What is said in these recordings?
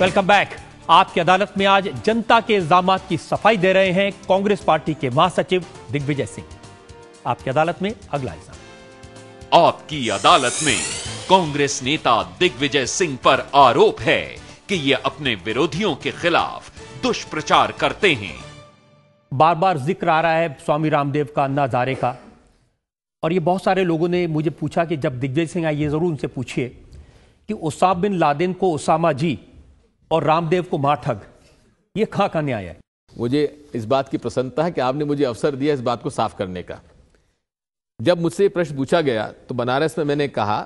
Welcome back आपकी अदालत में आज जनता के इल्जाम की सफाई दे रहे हैं कांग्रेस पार्टी के महासचिव दिग्विजय सिंह आपकी अदालत में अगला इल्जाम आपकी अदालत में कांग्रेस नेता दिग्विजय सिंह पर आरोप है कि ये अपने विरोधियों के खिलाफ दुष्प्रचार करते हैं बार बार जिक्र आ रहा है स्वामी रामदेव का नाजारे का और ये बहुत सारे लोगों ने मुझे पूछा कि जब दिग्विजय सिंह आइए ये जरूर उनसे पूछिए कि उसाम बिन लादेन को उसामा जी और रामदेव को माठग ये खा का न्याय है मुझे इस बात की प्रसन्नता है कि आपने मुझे अवसर दिया इस बात को साफ करने का जब मुझसे प्रश्न पूछा गया तो बनारस में मैंने कहा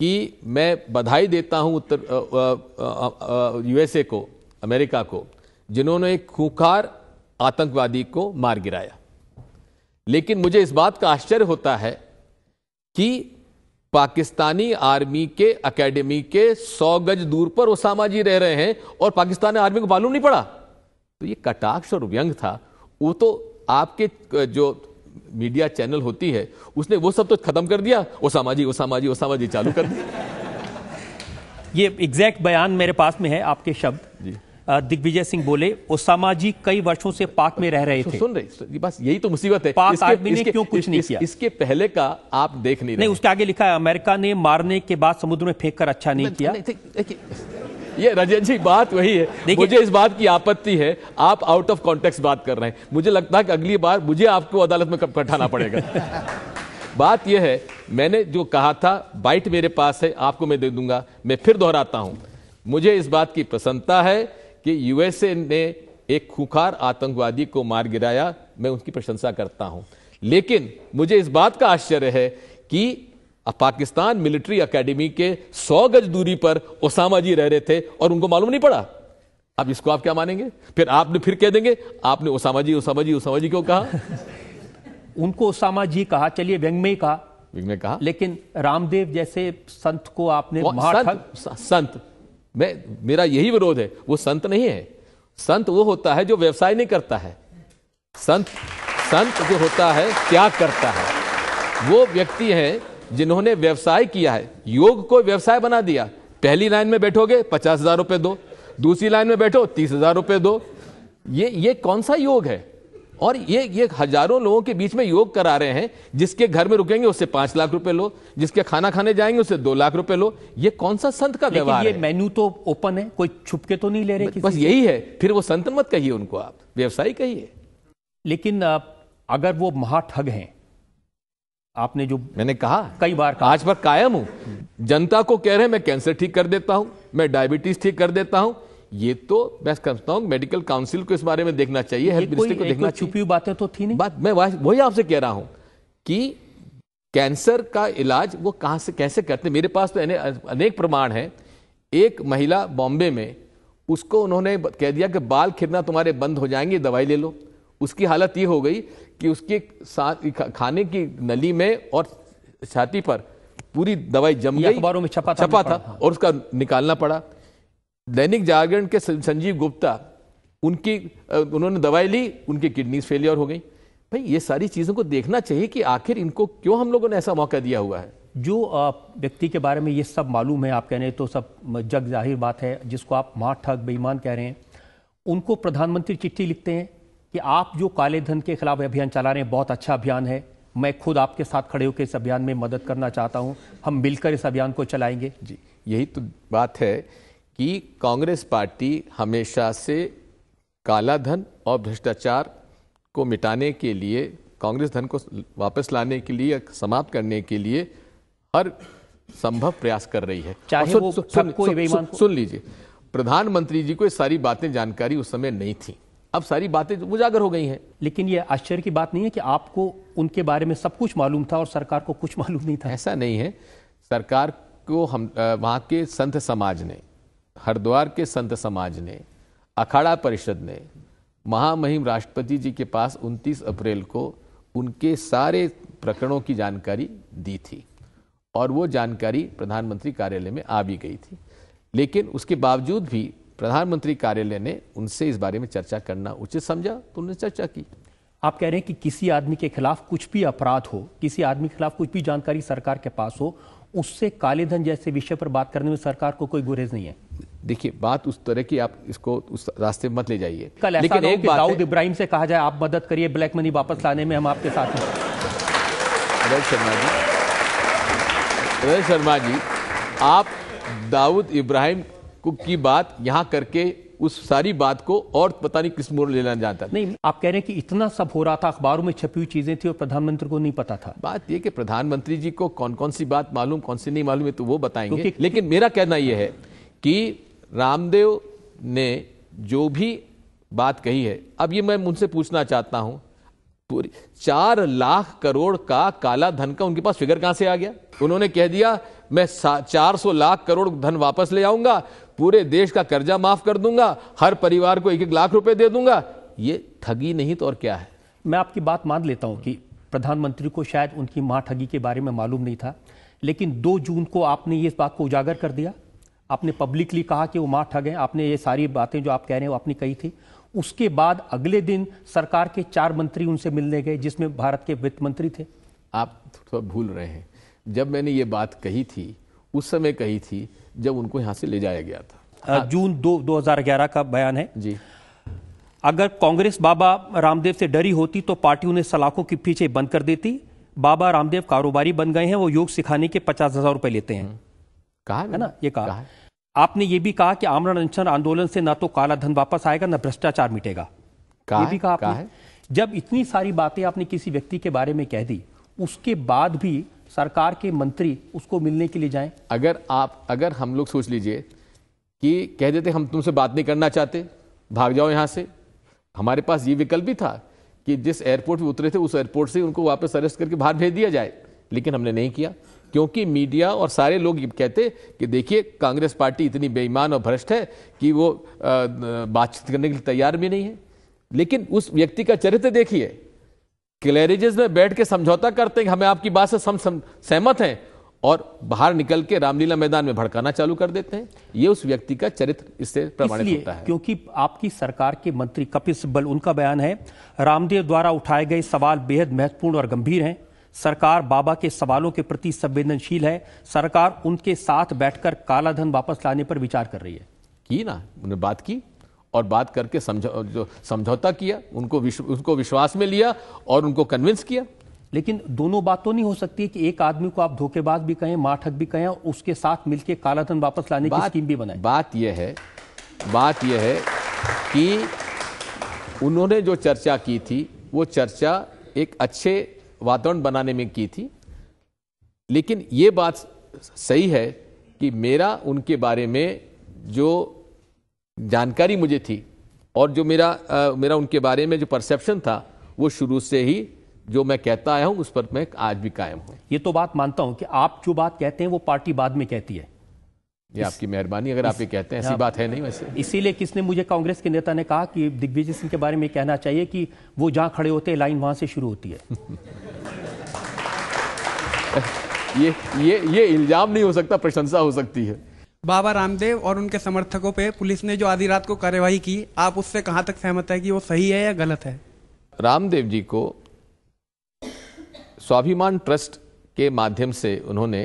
कि मैं बधाई देता हूं उत्तर यूएसए को अमेरिका को जिन्होंने एक खूंखार आतंकवादी को मार गिराया लेकिन मुझे इस बात का आश्चर्य होता है कि पाकिस्तानी आर्मी के एकेडमी के सौ गज दूर पर ओसामा जी रह रहे हैं और पाकिस्तानी आर्मी को मालूम नहीं पड़ा तो ये कटाक्ष और व्यंग था वो तो आपके जो मीडिया चैनल होती है उसने वो सब तो खत्म कर दिया ओसामा जी ओसामा जी ओसामा जी चालू कर दिया ये एग्जैक्ट बयान मेरे पास में है आपके शब्द जी दिग्विजय सिंह बोले ओसामा जी कई वर्षों से पाक में रह रहे थे सुन रहे बस यही तो मुसीबत है पाक इसके, इसके, क्यों कुछ इस, नहीं किया इसके पहले का आप देख नहीं नहीं उसके आगे लिखा है अमेरिका ने मारने के बाद समुद्र में फेंक कर अच्छा नहीं किया ये रजत जी बात वही है मुझे इस बात की आपत्ति है आप आउट ऑफ कॉन्टेक्स्ट बात कर रहे हैं मुझे लगता है कि अगली बार मुझे आपको अदालत में बैठाना पड़ेगा बात यह है मैंने जो कहा था बाइट मेरे पास है आपको मैं दे दूंगा मैं फिर दोहराता हूं मुझे इस बात की प्रसन्नता है कि यूएसए ने एक खुखार आतंकवादी को मार गिराया मैं उनकी प्रशंसा करता हूं लेकिन मुझे इस बात का आश्चर्य है कि पाकिस्तान मिलिट्री एकेडमी के 100 गज दूरी पर ओसामा जी रह रहे थे और उनको मालूम नहीं पड़ा अब इसको आप क्या मानेंगे फिर आपने फिर कह देंगे आपने ओसामा जी ओसामा जी ओसामा जी क्यों कहा उनको ओसामा जी कहा चलिए व्यंग में ही कहा व्यंग में कहा लेकिन रामदेव जैसे संत को आपने संत, संत मैं मेरा यही विरोध है वो संत नहीं है संत वो होता है जो व्यवसाय नहीं करता है संत संत जो होता है क्या करता है वो व्यक्ति हैं जिन्होंने व्यवसाय किया है योग को व्यवसाय बना दिया पहली लाइन में बैठोगे पचास हजार रुपये दो दूसरी लाइन में बैठो तीस हजार रुपये दो ये ये कौन सा योग है और ये ये हजारों लोगों के बीच में योग करा रहे हैं जिसके घर में रुकेंगे उससे पांच लाख रुपए लो जिसके खाना खाने जाएंगे उससे दो लाख रुपए लो ये कौन सा संत का व्यवहार ये मेन्यू तो ओपन है कोई छुपके तो नहीं ले रहे बस यही है फिर वो संत मत कहिए उनको आप व्यवसायी कहिए लेकिन अगर वो महाठग हैं आपने जो मैंने कहा कई बार कहा। आज पर कायम हूं जनता को कह रहे हैं मैं कैंसर ठीक कर देता हूं मैं डायबिटीज ठीक कर देता हूं ये तो मैं समझता हूँ मेडिकल काउंसिल को इस बारे में देखना चाहिए हेल्थ मिनिस्टर को देखना छुपी तो बातें तो थी नहीं बात मैं वही आपसे कह रहा हूँ कि कैंसर का इलाज वो कहाँ से कैसे करते मेरे पास तो अनेक प्रमाण है एक महिला बॉम्बे में उसको उन्होंने कह दिया कि बाल खिरना तुम्हारे बंद हो जाएंगे दवाई ले लो उसकी हालत ये हो गई कि उसके खाने की नली में और छाती पर पूरी दवाई जम गई अखबारों में छपा छपा था, था और उसका निकालना पड़ा दैनिक जागरण के संजीव गुप्ता उनकी उन्होंने दवाई ली उनकी किडनीज फेलियर हो गई भाई ये सारी चीज़ों को देखना चाहिए कि आखिर इनको क्यों हम लोगों ने ऐसा मौका दिया हुआ है जो व्यक्ति के बारे में ये सब मालूम है आप कह रहे तो सब जग जाहिर बात है जिसको आप मार ठग बेईमान कह रहे हैं उनको प्रधानमंत्री चिट्ठी लिखते हैं कि आप जो काले धन के खिलाफ अभियान चला रहे हैं बहुत अच्छा अभियान है मैं खुद आपके साथ खड़े होकर इस अभियान में मदद करना चाहता हूँ हम मिलकर इस अभियान को चलाएंगे जी यही तो बात है कि कांग्रेस पार्टी हमेशा से काला धन और भ्रष्टाचार को मिटाने के लिए कांग्रेस धन को वापस लाने के लिए समाप्त करने के लिए हर संभव प्रयास कर रही है चाहे सुन, वो सुन, सुन, सुन, सुन, सुन लीजिए प्रधानमंत्री जी को सारी बातें जानकारी उस समय नहीं थी अब सारी बातें तो उजागर हो गई हैं लेकिन ये आश्चर्य की बात नहीं है कि आपको उनके बारे में सब कुछ मालूम था और सरकार को कुछ मालूम नहीं था ऐसा नहीं है सरकार को हम वहाँ के संत समाज ने हरिद्वार के संत समाज ने अखाड़ा परिषद ने महामहिम राष्ट्रपति जी के पास 29 अप्रैल को उनके सारे प्रकरणों की जानकारी दी थी और वो जानकारी प्रधानमंत्री कार्यालय में आ भी गई थी लेकिन उसके बावजूद भी प्रधानमंत्री कार्यालय ने उनसे इस बारे में चर्चा करना उचित समझा तो उन्होंने चर्चा की आप कह रहे हैं कि किसी आदमी के खिलाफ कुछ भी अपराध हो किसी आदमी के खिलाफ कुछ भी जानकारी सरकार के पास हो उससे काले धन जैसे विषय पर बात करने में सरकार को कोई गुरेज नहीं है देखिए बात उस तरह की आप इसको उस रास्ते मत ले जाइए कल लेकिन एक दाऊद इब्राहिम से कहा जाए आप मदद करिए ब्लैक मनी वापस लाने में हम आपके साथ हैं शर्मा जी रवि शर्मा जी आप दाऊद इब्राहिम की बात यहाँ करके उस सारी बात को और पता नहीं किस मोर लेना जाता नहीं आप कह रहे हैं कि इतना सब हो रहा था अखबारों में छपी हुई चीजें थी और प्रधानमंत्री को नहीं पता था बात यह कि प्रधानमंत्री जी को कौन कौन सी बात मालूम कौन सी नहीं मालूम है तो वो बताएंगे तो लेकिन मेरा कहना यह है कि रामदेव ने जो भी बात कही है अब ये मैं उनसे पूछना चाहता हूं चार लाख करोड़ का काला धन का उनके पास फिगर कहां से आ गया उन्होंने कह दिया मैं चार सौ लाख करोड़ धन वापस ले आऊंगा पूरे देश का कर्जा माफ कर दूंगा हर परिवार को एक एक लाख रुपए दे दूंगा ये ठगी नहीं तो और क्या है मैं आपकी बात मान लेता हूं कि प्रधानमंत्री को शायद उनकी मां ठगी के बारे में मालूम नहीं था लेकिन दो जून को आपने ये इस बात को उजागर कर दिया आपने पब्लिकली कहा कि वो मां ठग हैं आपने ये सारी बातें जो आप कह रहे हैं वो आपने कही थी उसके बाद अगले दिन सरकार के चार मंत्री उनसे मिलने गए जिसमें भारत के वित्त मंत्री थे आप थोड़ा भूल रहे हैं जब मैंने ये बात कही थी उस समय कही थी जब उनको यहाँ से ले जाया गया था हाँ। जून दो ग्यारह का बयान है जी अगर कांग्रेस बाबा रामदेव से डरी होती तो पार्टी उन्हें सलाखों के पीछे बंद कर देती बाबा रामदेव कारोबारी बन गए हैं वो योग सिखाने के पचास हजार रुपए लेते हैं हम्म। कहा है ना ये कहा, आपने ये भी कहा कि आमरण अनशन आंदोलन से ना तो काला धन वापस आएगा ना भ्रष्टाचार मिटेगा कहा ये भी कहा, कहा आपने जब इतनी सारी बातें आपने किसी व्यक्ति के बारे में कह दी उसके बाद भी सरकार के मंत्री उसको मिलने के लिए जाएं अगर आप अगर हम लोग सोच लीजिए कि कह देते हम तुमसे बात नहीं करना चाहते भाग जाओ यहाँ से हमारे पास ये विकल्प भी था कि जिस एयरपोर्ट पर उतरे थे उस एयरपोर्ट से उनको वापस अरेस्ट करके बाहर भेज दिया जाए लेकिन हमने नहीं किया क्योंकि मीडिया और सारे लोग कहते कि देखिए कांग्रेस पार्टी इतनी बेईमान और भ्रष्ट है कि वो बातचीत करने के लिए तैयार भी नहीं है लेकिन उस व्यक्ति का चरित्र देखिए क्लैरिजेस में बैठ के समझौता करते हैं हमें आपकी बात से सम, सम, सहमत हैं और बाहर निकल के रामलीला मैदान में भड़काना चालू कर देते हैं ये उस व्यक्ति का चरित्र इससे प्रमाणित होता है क्योंकि आपकी सरकार के मंत्री कपिल सिब्बल उनका बयान है रामदेव द्वारा उठाए गए सवाल बेहद महत्वपूर्ण और गंभीर हैं सरकार बाबा के सवालों के प्रति संवेदनशील है सरकार उनके साथ बैठकर कालाधन वापस लाने पर विचार कर रही है की ना उन्होंने बात की और बात करके समझौ समझौता किया उनको विश्व, उनको विश्वास में लिया और उनको कन्विंस किया लेकिन दोनों बात तो नहीं हो सकती कि एक आदमी को आप धोखेबाज भी कहें माठक भी कहें उसके साथ मिलकर कालाधन वापस लाने की स्कीम भी बनाए बात यह है बात यह है कि उन्होंने जो चर्चा की थी वो चर्चा एक अच्छे वातावरण बनाने में की थी लेकिन ये बात सही है कि मेरा उनके बारे में जो जानकारी मुझे थी और जो मेरा आ, मेरा उनके बारे में जो परसेप्शन था वो शुरू से ही जो मैं कहता आया हूँ उस पर मैं आज भी कायम हूँ ये तो बात मानता हूँ कि आप जो बात कहते हैं वो पार्टी बाद में कहती है ये आपकी मेहरबानी अगर इस, आप ये कहते हैं ऐसी बात है नहीं वैसे इसीलिए किसने मुझे कांग्रेस के नेता ने कहा कि दिग्विजय सिंह के बारे में कहना चाहिए कि वो जहाँ खड़े होते हैं लाइन वहाँ से शुरू होती है ये ये ये इल्जाम नहीं हो सकता प्रशंसा हो सकती है बाबा रामदेव और उनके समर्थकों पे पुलिस ने जो आधी रात को कार्यवाही की आप उससे कहां तक सहमत है कि वो सही है या गलत है रामदेव जी को स्वाभिमान ट्रस्ट के माध्यम से उन्होंने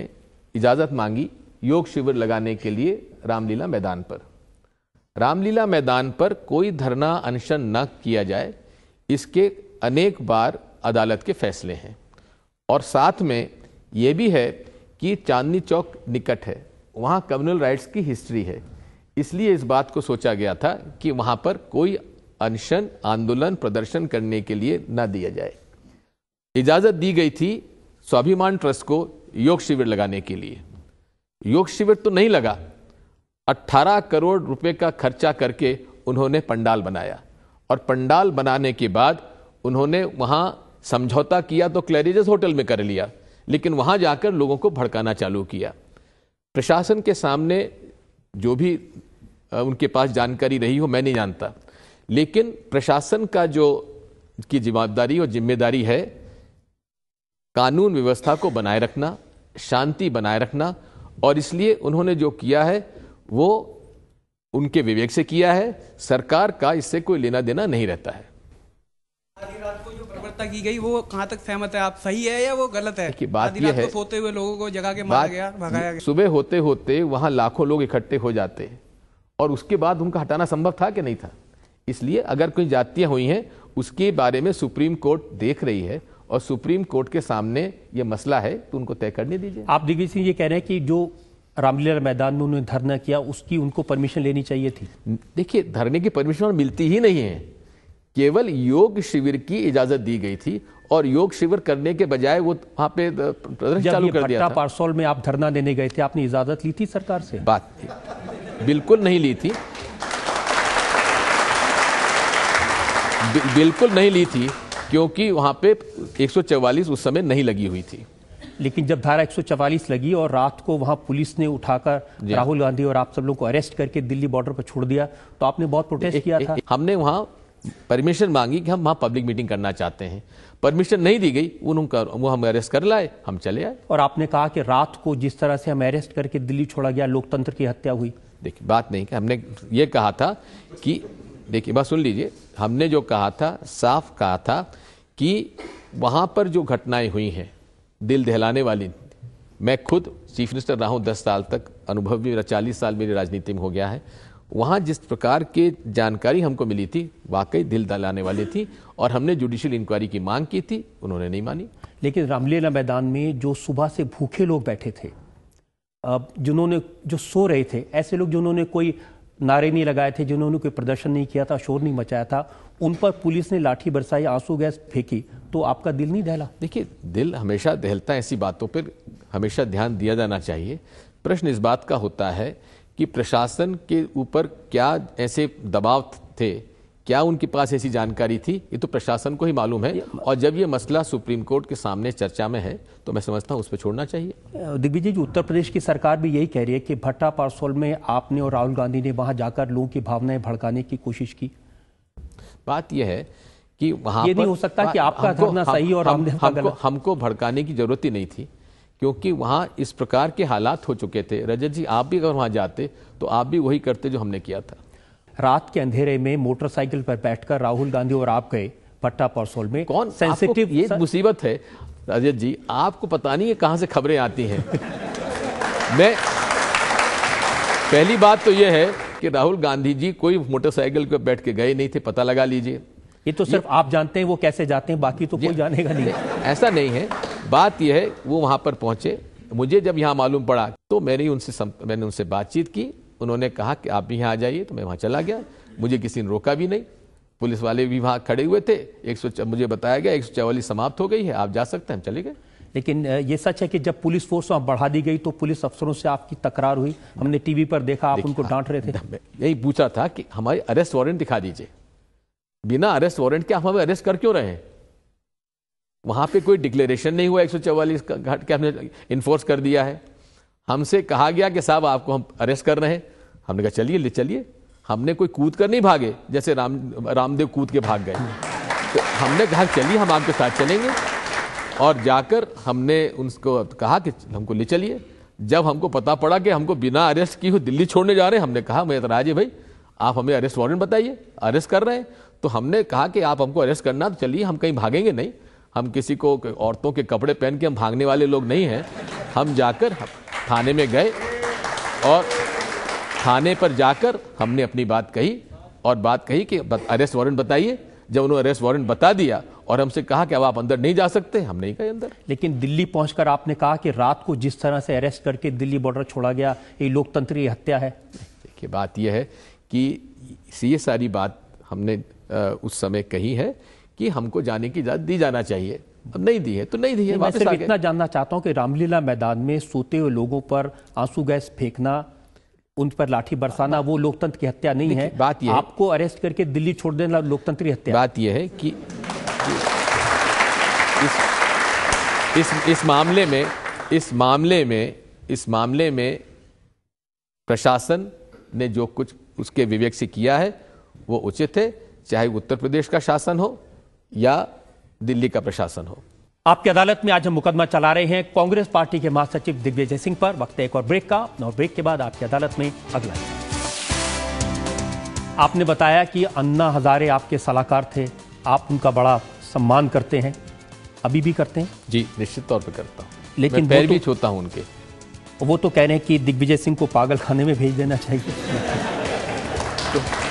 इजाजत मांगी योग शिविर लगाने के लिए रामलीला मैदान पर रामलीला मैदान पर कोई धरना अनशन न किया जाए इसके अनेक बार अदालत के फैसले हैं और साथ में ये भी है कि चांदनी चौक निकट है वहाँ कम्युनल राइट्स की हिस्ट्री है इसलिए इस बात को सोचा गया था कि वहाँ पर कोई अनशन आंदोलन प्रदर्शन करने के लिए न दिया जाए इजाज़त दी गई थी स्वाभिमान ट्रस्ट को योग शिविर लगाने के लिए योग शिविर तो नहीं लगा 18 करोड़ रुपए का खर्चा करके उन्होंने पंडाल बनाया और पंडाल बनाने के बाद उन्होंने वहाँ समझौता किया तो क्लैरिजस होटल में कर लिया लेकिन वहाँ जाकर लोगों को भड़काना चालू किया प्रशासन के सामने जो भी उनके पास जानकारी रही हो मैं नहीं जानता लेकिन प्रशासन का जो की जिम्मेदारी और जिम्मेदारी है कानून व्यवस्था को बनाए रखना शांति बनाए रखना और इसलिए उन्होंने जो किया है वो उनके विवेक से किया है सरकार का इससे कोई लेना देना नहीं रहता है हत्या की गई वो कहाँ तक सहमत है आप सही है या वो गलत है कि बात ये है सोते हुए लोगों को जगह के मारा गया भगाया गया सुबह होते होते वहाँ लाखों लोग इकट्ठे हो जाते हैं और उसके बाद उनका हटाना संभव था कि नहीं था इसलिए अगर कोई जातियां हुई हैं उसके बारे में सुप्रीम कोर्ट देख रही है और सुप्रीम कोर्ट के सामने ये मसला है तो उनको तय करने दीजिए आप दिग्विजय सिंह ये कह रहे हैं कि जो रामलीला मैदान में उन्होंने धरना किया उसकी उनको परमिशन लेनी चाहिए थी देखिए धरने की परमिशन मिलती ही नहीं है केवल योग शिविर की इजाजत दी गई थी और योग शिविर करने के बजाय वो वहां पे प्रदर्शन चालू कर दिया था पार्सोल में आप धरना देने गए थे आपने इजाजत ली थी सरकार से बात थी बिल्कुल नहीं ली थी बिल्कुल नहीं ली थी क्योंकि वहां पे 144 उस समय नहीं लगी हुई थी लेकिन जब धारा 144 लगी और रात को वहां पुलिस ने उठाकर राहुल गांधी और आप सब लोग को अरेस्ट करके दिल्ली बॉर्डर पर छोड़ दिया तो आपने बहुत प्रोटेस्ट किया था हमने वहां परमिशन मांगी कि हम वहाँ पब्लिक मीटिंग करना चाहते हैं परमिशन नहीं दी गई उनका वो हम अरेस्ट कर लाए हम चले आए और आपने कहा कि रात को जिस तरह से हम अरेस्ट करके दिल्ली छोड़ा गया लोकतंत्र की हत्या हुई देखिए बात नहीं हमने ये कहा था कि देखिए बात सुन लीजिए हमने जो कहा था साफ कहा था कि वहाँ पर जो घटनाएं हुई हैं दिल दहलाने वाली मैं खुद चीफ मिनिस्टर रहा हूँ दस साल तक अनुभव भी मेरा चालीस साल मेरी राजनीति में हो गया है वहाँ जिस प्रकार के जानकारी हमको मिली थी वाकई दिल दहलाने वाली थी और हमने जुडिशियल इंक्वायरी की मांग की थी उन्होंने नहीं मानी लेकिन रामलीला मैदान में जो सुबह से भूखे लोग बैठे थे जिन्होंने जो सो रहे थे ऐसे लोग जिन्होंने कोई नारे नहीं लगाए थे जिन्होंने कोई प्रदर्शन नहीं किया था शोर नहीं मचाया था उन पर पुलिस ने लाठी बरसाई आंसू गैस फेंकी तो आपका दिल नहीं दहला देखिए दिल हमेशा दहलता ऐसी बातों पर हमेशा ध्यान दिया जाना चाहिए प्रश्न इस बात का होता है कि प्रशासन के ऊपर क्या ऐसे दबाव थे क्या उनके पास ऐसी जानकारी थी ये तो प्रशासन को ही मालूम है और जब ये मसला सुप्रीम कोर्ट के सामने चर्चा में है तो मैं समझता हूँ उस पर छोड़ना चाहिए दिग्विजय जी उत्तर प्रदेश की सरकार भी यही कह रही है कि भट्टा पार्सल में आपने और राहुल गांधी ने वहाँ जाकर लोगों की भावनाएं भड़काने की कोशिश की बात यह है कि वहाँ ये नहीं हो सकता कि आपका सही और हमको भड़काने की जरूरत ही नहीं थी क्योंकि वहां इस प्रकार के हालात हो चुके थे रजत जी आप भी अगर वहां जाते तो आप भी वही करते जो हमने किया था रात के अंधेरे में मोटरसाइकिल पर बैठकर राहुल गांधी और आप गए पट्टा परसोल में कौन सेंसिटिव ये मुसीबत है रजत जी आपको पता नहीं है कहां से खबरें आती हैं मैं पहली बात तो यह है कि राहुल गांधी जी कोई मोटरसाइकिल पर बैठ के गए नहीं थे पता लगा लीजिए ये तो सिर्फ ये, आप जानते हैं वो कैसे जाते हैं बाकी तो कोई जानेगा नहीं ऐसा नहीं है बात यह है वो वहां पर पहुंचे मुझे जब यहां मालूम पड़ा तो मैंने उनसे मैंने उनसे बातचीत की उन्होंने कहा कि आप भी यहां आ जाइए तो मैं वहां चला गया मुझे किसी ने रोका भी नहीं पुलिस वाले भी वहां खड़े हुए थे एक सौ मुझे बताया गया एक सौ समाप्त हो गई है आप जा सकते हैं हम चले गए लेकिन ये सच है कि जब पुलिस फोर्स वहां बढ़ा दी गई तो पुलिस अफसरों से आपकी तकरार हुई हमने टीवी पर देखा आप उनको डांट रहे थे हाँ, यही पूछा था कि हमारे अरेस्ट वारंट दिखा दीजिए बिना अरेस्ट वारंट के आप हमें अरेस्ट कर क्यों रहे हैं वहाँ पे कोई डिक्लेरेशन नहीं हुआ एक सौ चौवालीस घाट के हमने इन्फोर्स कर दिया है हमसे कहा गया कि साहब आपको हम अरेस्ट कर रहे हैं हमने कहा चलिए ले चलिए हमने कोई कूद कर नहीं भागे जैसे राम रामदेव कूद के भाग गए तो हमने कहा चलिए हम आपके साथ चलेंगे और जाकर हमने उनको कहा कि हमको ले चलिए जब हमको पता पड़ा कि हमको बिना अरेस्ट की हुई दिल्ली छोड़ने जा रहे हैं हमने कहा मैं राजे भाई आप हमें अरेस्ट वारंट बताइए अरेस्ट कर रहे हैं तो हमने कहा कि आप हमको अरेस्ट करना तो चलिए हम कहीं भागेंगे नहीं हम किसी को औरतों के कपड़े पहन के हम भागने वाले लोग नहीं हैं हम जाकर थाने में गए और थाने पर जाकर हमने अपनी बात कही और बात कही कि अरेस्ट वारंट बताइए जब उन्होंने अरेस्ट वारंट बता दिया और हमसे कहा कि अब आप अंदर नहीं जा सकते हम नहीं गए अंदर लेकिन दिल्ली पहुंचकर आपने कहा कि रात को जिस तरह से अरेस्ट करके दिल्ली बॉर्डर छोड़ा गया ये लोकतंत्रीय हत्या है देखिए बात यह है कि ये सारी बात हमने उस समय कही है कि हमको जाने की इजाजत दी जाना चाहिए अब नहीं दी है तो नहीं दी है मैं सिर्फ इतना जानना चाहता हूँ कि रामलीला मैदान में सोते हुए लोगों पर आंसू गैस फेंकना उन पर लाठी बरसाना वो लोकतंत्र की हत्या नहीं है बात ये आपको अरेस्ट करके दिल्ली छोड़ देना की हत्या बात यह है कि इस इस इस मामले में इस मामले में इस मामले में प्रशासन ने जो कुछ उसके विवेक से किया है वो उचित है चाहे उत्तर प्रदेश का शासन हो या दिल्ली का प्रशासन हो आपकी अदालत में आज हम मुकदमा चला रहे हैं कांग्रेस पार्टी के महासचिव दिग्विजय सिंह पर वक्त एक और ब्रेक का और ब्रेक के बाद आपकी अदालत में अगला आपने बताया कि अन्ना हजारे आपके सलाहकार थे आप उनका बड़ा सम्मान करते हैं अभी भी करते हैं जी निश्चित तौर पर करता हूँ लेकिन मैं तो, भी छूता हूँ उनके वो तो कह रहे हैं कि दिग्विजय सिंह को पागल खाने में भेज देना चाहिए तो,